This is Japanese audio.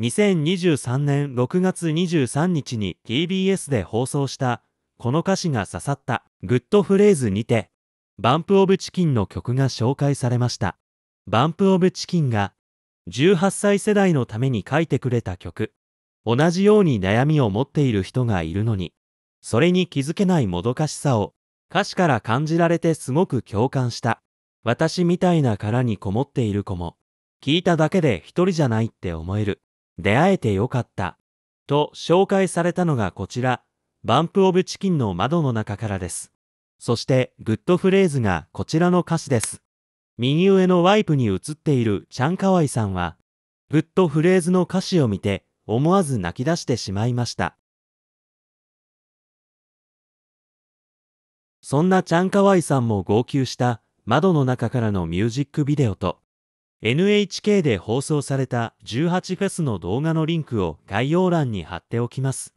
2023年6月23日に TBS で放送したこの歌詞が刺さったグッドフレーズにてバンプオブチキンの曲が紹介されましたバンプオブチキンが18歳世代のために書いてくれた曲同じように悩みを持っている人がいるのにそれに気づけないもどかしさを歌詞から感じられてすごく共感した私みたいな殻にこもっている子も聞いただけで一人じゃないって思える出会えてよかった、と紹介されたのがこちら、バンプオブチキンの窓の中からです。そして、グッドフレーズがこちらの歌詞です。右上のワイプに映っているチャンカワイさんは、グッドフレーズの歌詞を見て、思わず泣き出してしまいました。そんなチャンカワイさんも号泣した窓の中からのミュージックビデオと、NHK で放送された18フェスの動画のリンクを概要欄に貼っておきます。